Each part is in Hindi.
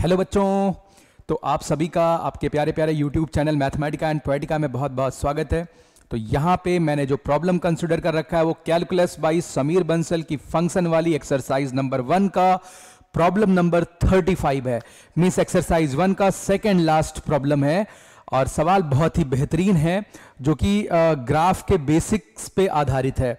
हेलो बच्चों तो आप सभी का आपके प्यारे प्यारे YouTube channel Mathematica and Poetica में बहुत बहुत स्वागत है तो यहाँ पे मैंने जो प्रॉब्लम कंसिडर कर रखा है वो कैलकुलस बाई समीर बंसल की फंक्शन वाली एक्सरसाइज नंबर वन का प्रॉब्लम नंबर थर्टी फाइव है मीन्स एक्सरसाइज वन का सेकेंड लास्ट प्रॉब्लम है और सवाल बहुत ही बेहतरीन है जो कि ग्राफ के बेसिक्स पे आधारित है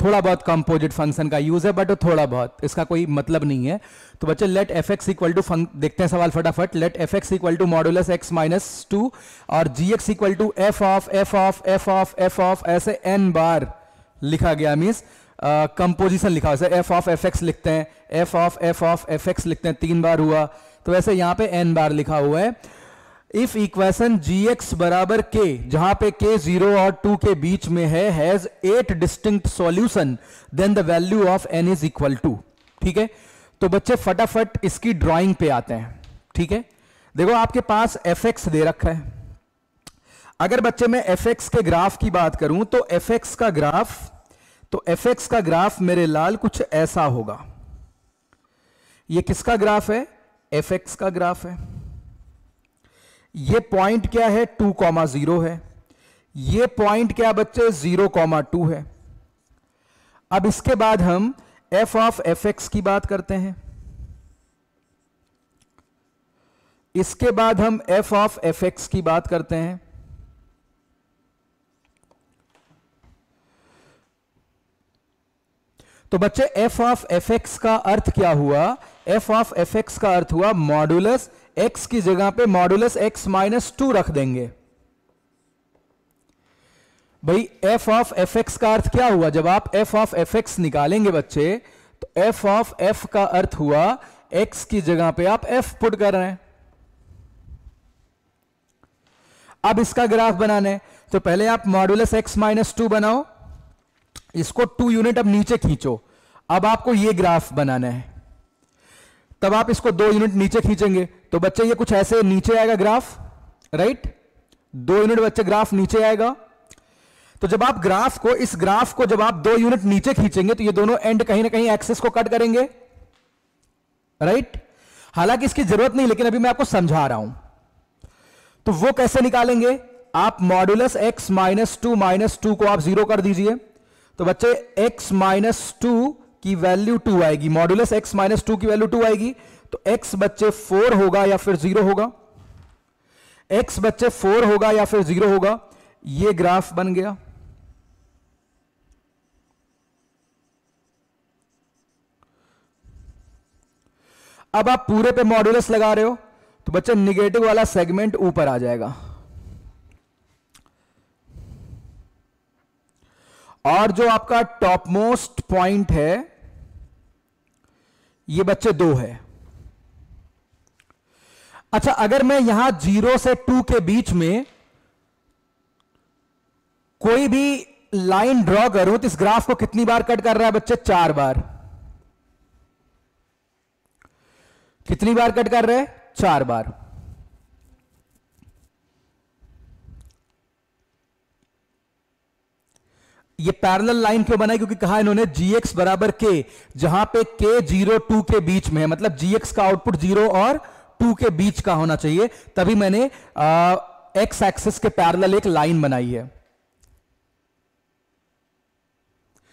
थोड़ा बहुत कंपोजिट फंक्शन का यूज है बट थोड़ा बहुत इसका कोई मतलब नहीं है तो बच्चे let f x equal to देखते हैं सवाल फटाफट let f x equal to modulus x minus two और g x equal to f of f of f of f of ऐसे एन बार लिखा गया मीन्स कंपोजिशन uh, लिखा जैसे एफ ऑफ एफ एक्स लिखते हैं f of f of f x लिखते हैं तीन बार हुआ तो वैसे यहाँ पे एन बार लिखा हुआ है इफ इक्वेशन जी एक्स बराबर के जहां पे के जीरो और टू के बीच में है has eight distinct solution then the value of n is equal to ठीक है तो बच्चे फटाफट इसकी ड्राइंग पे आते हैं ठीक है देखो आपके पास एफ एक्स दे रखा है अगर बच्चे मैं एफ एक्स के ग्राफ की बात करूं तो एफ एक्स का ग्राफ तो एफ एक्स का ग्राफ मेरे लाल कुछ ऐसा होगा ये किसका ग्राफ है एफ एक्स का ग्राफ है ये पॉइंट क्या है टू कॉमा जीरो है ये पॉइंट क्या बच्चे जीरो कॉमा टू है अब इसके बाद हम एफ ऑफ एफ एक्स की बात करते हैं इसके बाद हम एफ ऑफ एफ एक्स की बात करते हैं तो बच्चे एफ ऑफ एफ एक्स का अर्थ क्या हुआ एफ ऑफ एफ एक्स का अर्थ हुआ मॉड्यूलस एक्स की जगह पे मॉड्यूलस एक्स माइनस टू रख देंगे भाई एफ ऑफ एफ एक्स का अर्थ क्या हुआ जब आप एफ ऑफ एफ एक्स निकालेंगे बच्चे तो एफ ऑफ एफ का अर्थ हुआ एक्स की जगह पे आप एफ पुट कर रहे हैं अब इसका ग्राफ बनाना है तो पहले आप मॉड्यूलस एक्स माइनस टू बनाओ इसको टू यूनिट अब नीचे खींचो अब आपको ये ग्राफ बनाना है तब आप इसको दो यूनिट नीचे खींचेंगे तो बच्चे ये कुछ ऐसे नीचे आएगा ग्राफ राइट दो यूनिट बच्चे ग्राफ नीचे आएगा तो जब आप ग्राफ को इस ग्राफ को जब आप दो यूनिट नीचे खींचेंगे तो ये दोनों एंड कहीं ना कहीं एक्सेस को कट करेंगे राइट हालांकि इसकी जरूरत नहीं लेकिन अभी मैं आपको समझा रहा हूं तो वो कैसे निकालेंगे आप modulus x minus two minus two को आप जीरो कर दीजिए तो बच्चे एक्स माइनस टू की वैल्यू टू आएगी मॉड्यूलस एक्स माइनस टू की वैल्यू टू आएगी तो एक्स बच्चे फोर होगा या फिर जीरो होगा एक्स बच्चे फोर होगा या फिर जीरो होगा ये ग्राफ बन गया अब आप पूरे पे मॉड्यूलस लगा रहे हो तो बच्चे निगेटिव वाला सेगमेंट ऊपर आ जाएगा और जो आपका टॉप मोस्ट पॉइंट है ये बच्चे दो है अच्छा अगर मैं यहां जीरो से टू के बीच में कोई भी लाइन ड्रॉ करूं तो इस ग्राफ को कितनी बार कट कर रहा है बच्चे चार बार कितनी बार कट कर रहे हैं चार बार ये पैरेलल लाइन क्यों बनाई क्योंकि कहा इन्होंने gx बराबर k जहां पे k जीरो टू के बीच में है मतलब gx का आउटपुट जीरो और टू के बीच का होना चाहिए तभी मैंने x एक्सिस के पैरेलल एक लाइन बनाई है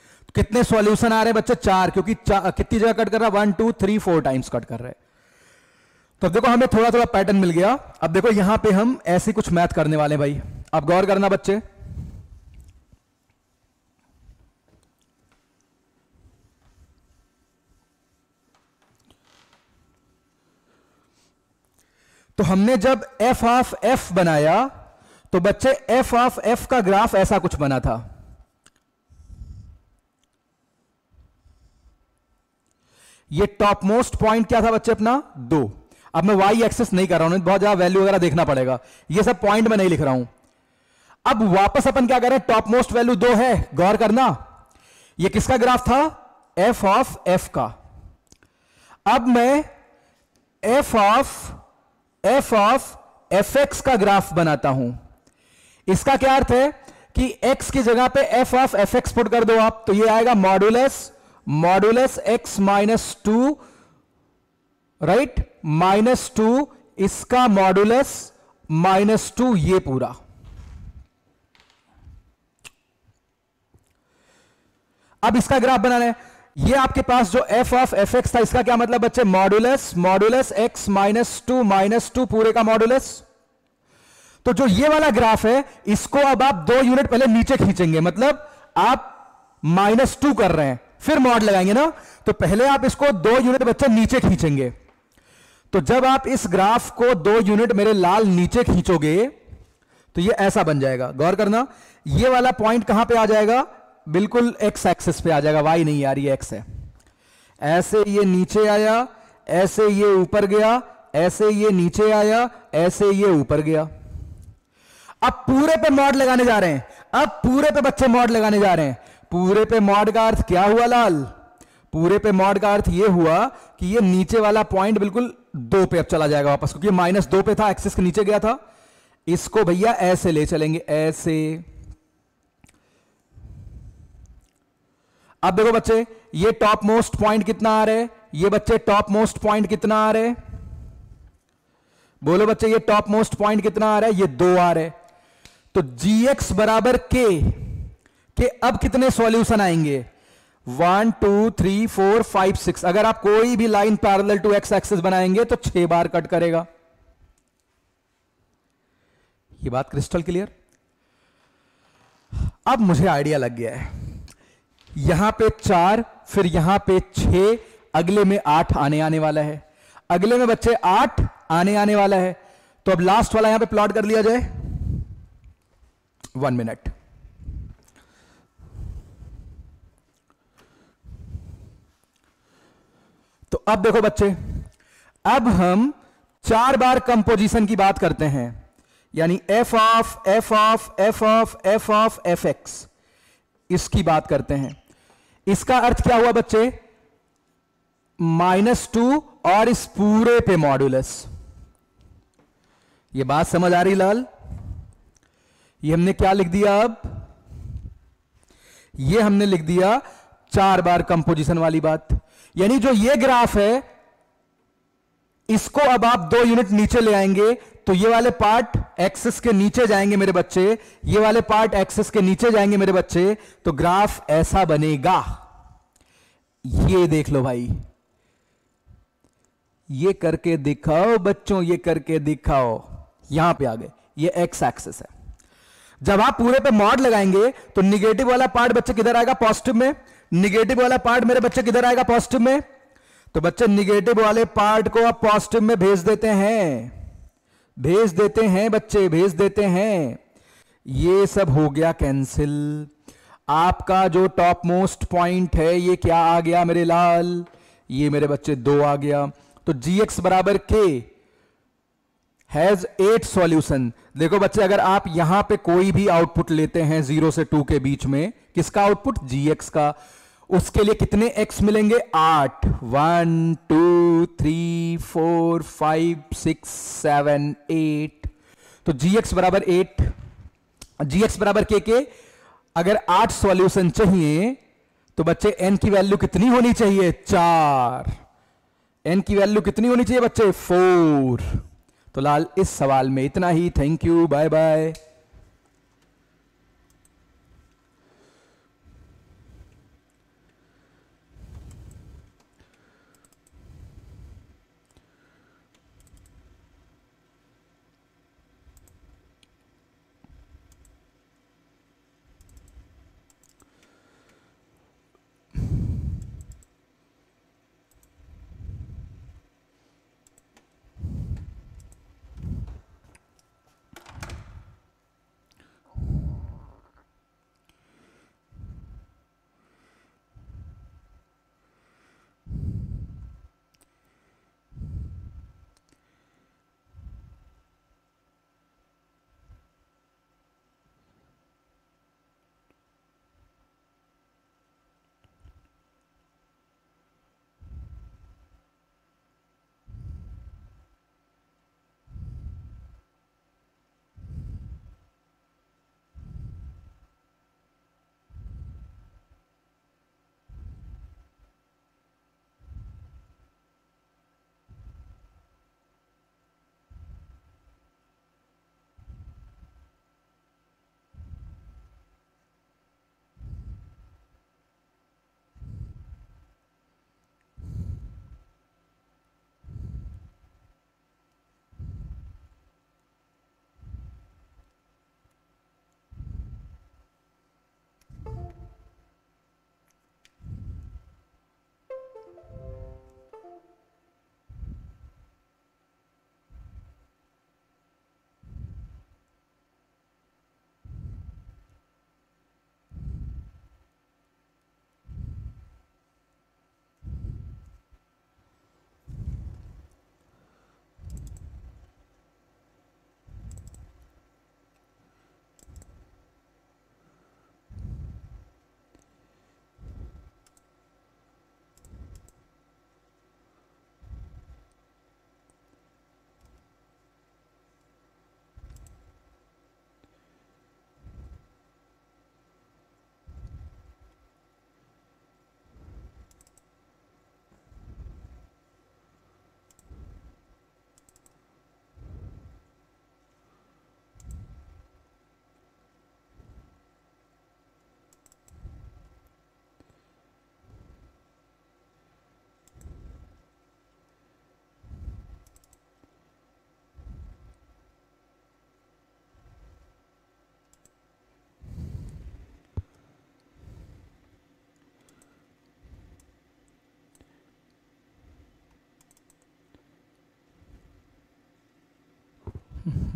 तो कितने सॉल्यूशन आ रहे हैं बच्चे चार क्योंकि चा, कितनी जगह कट कर रहा है one two three four times cut कर रहे हैं तो देखो हमें थोड़ा थोड़ा पैटर्न मिल गया अब देखो यहां पे हम ऐसी कुछ मैथ करने वाले भाई अब गौर करना बच्चे तो हमने जब एफ ऑफ एफ बनाया तो बच्चे एफ ऑफ एफ का ग्राफ ऐसा कुछ बना था ये टॉप मोस्ट पॉइंट क्या था बच्चे अपना दो अब मैं वाई एक्सेस नहीं कर रहा हूं बहुत ज्यादा वैल्यू वगैरह देखना पड़ेगा ये सब पॉइंट में नहीं लिख रहा हूं अब वापस अपन क्या कर रहे हैं टॉप मोस्ट वैल्यू दो है गौर करना ये किसका ग्राफ था एफ ऑफ एफ का अब मैं f of f of f x का ग्राफ बनाता हूं इसका क्या अर्थ है कि x की जगह पे f of f x put कर दो आप तो ये आएगा modulus modulus x minus two right minus two इसका मॉड्यूलस माइनस टू ये पूरा अब इसका ग्राफ बनाना है ये आपके पास जो एफ ऑफ एफ एक्स था इसका क्या मतलब बच्चे modulus modulus x minus two minus two पूरे का मॉड्यूलस तो जो ये वाला ग्राफ है इसको अब आप दो यूनिट पहले नीचे खींचेंगे मतलब आप माइनस टू कर रहे हैं फिर मॉड लगाएंगे ना तो पहले आप इसको दो यूनिट बच्चे नीचे खींचेंगे तो जब आप इस ग्राफ को दो यूनिट मेरे लाल नीचे खींचोगे तो ये ऐसा बन जाएगा गौर करना ये वाला पॉइंट कहां पे आ जाएगा बिल्कुल एक्स एक्सेस पे आ जाएगा वाई नहीं यार ये एक्स है ऐसे ये नीचे आया ऐसे ये ऊपर गया ऐसे ये नीचे आया ऐसे ये ऊपर गया अब पूरे पे मॉड लगाने जा रहे हैं अब पूरे पे बच्चे मॉड लगाने जा रहे हैं पूरे पे मॉड का अर्थ क्या हुआ लाल पूरे पे मॉड का अर्थ ये हुआ कि ये नीचे वाला पॉइंट बिल्कुल दो पे अब चला जाएगा वापस क्योंकि माइनस दो पे था एक्सिस के नीचे गया था इसको भैया ऐसे ले चलेंगे ऐसे अब देखो बच्चे ये टॉप मोस्ट पॉइंट कितना आ रहा है ये बच्चे टॉप मोस्ट पॉइंट कितना आ रहा है बोलो बच्चे ये टॉप मोस्ट पॉइंट कितना आ रहा है ये दो आ रहे तो जी एक्स बराबर के, के अब कितने सॉल्यूशन आएंगे one two three four five six अगर आप कोई भी line parallel to x axis बनाएंगे तो छह बार कट करेगा ये बात क्रिस्टल क्लियर अब मुझे आइडिया लग गया है यहां पे चार फिर यहां पे छ अगले में आठ आने आने वाला है अगले में बच्चे आठ आने आने वाला है तो अब लास्ट वाला यहां पे प्लॉट कर लिया जाए वन मिनट तो अब देखो बच्चे अब हम चार बार कंपोजिशन की बात करते हैं यानी f of f of f of f of f x इसकी बात करते हैं इसका अर्थ क्या हुआ बच्चे माइनस टू और इस पूरे पे मॉड्यूलस ये बात समझ आ रही लाल ये हमने क्या लिख दिया अब ये हमने लिख दिया चार बार कंपोजिशन वाली बात यानी जो ये ग्राफ है इसको अब आप दो यूनिट नीचे ले आएंगे तो ये वाले पार्ट एक्सेस के नीचे जाएंगे मेरे बच्चे ये वाले पार्ट एक्सिस के नीचे जाएंगे मेरे बच्चे तो ग्राफ ऐसा बनेगा ये देख लो भाई ये करके दिखाओ बच्चों ये करके दिखाओ यहां पे आ गए ये एक्स एक्सिस है जब आप पूरे पे मॉड लगाएंगे तो निगेटिव वाला पार्ट बच्चे किधर आएगा पॉजिटिव में निगेटिव वाला पार्ट मेरे बच्चे किधर आएगा पॉजिटिव में तो बच्चे निगेटिव वाले पार्ट को आप पॉजिटिव में भेज देते हैं भेज देते हैं बच्चे भेज देते हैं ये सब हो गया कैंसिल आपका जो टॉप मोस्ट पॉइंट है ये क्या आ गया मेरे लाल ये मेरे बच्चे दो आ गया तो जी एक्स बराबर के हैज एट सॉल्यूशन देखो बच्चे अगर आप यहां पे कोई भी आउटपुट लेते हैं जीरो से टू के बीच में किसका आउटपुट जी एक्स का उसके लिए कितने एक्स मिलेंगे आठ one two three four five six seven eight तो जी एक्स बराबर एट जी एक्स बराबर के के अगर आठ सॉल्यूशन चाहिए तो बच्चे एन की वैल्यू कितनी होनी चाहिए चार एन की वैल्यू कितनी होनी चाहिए बच्चे फोर तो लाल इस सवाल में इतना ही thank you bye bye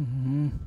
Mm-hmm.